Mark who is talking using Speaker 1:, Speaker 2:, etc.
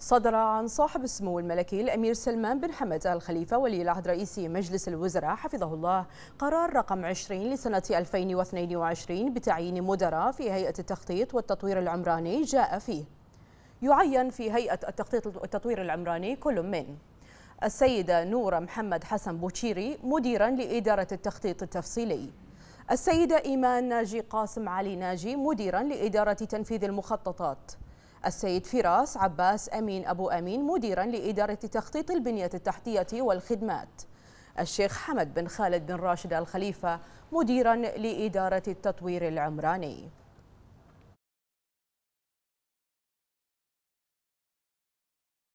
Speaker 1: صدر عن صاحب السمو الملكي الأمير سلمان بن حمد آل خليفة ولي العهد رئيس مجلس الوزراء حفظه الله قرار رقم 20 لسنة 2022 بتعيين مدراء في هيئة التخطيط والتطوير العمراني جاء فيه يعين في هيئة التخطيط والتطوير العمراني كل من السيدة نورة محمد حسن بوتشيري مديرا لإدارة التخطيط التفصيلي السيدة إيمان ناجي قاسم علي ناجي مديرا لإدارة تنفيذ المخططات السيد فراس عباس أمين أبو أمين مديرا لإدارة تخطيط البنية التحتية والخدمات الشيخ حمد بن خالد بن راشد الخليفة مديرا لإدارة التطوير
Speaker 2: العمراني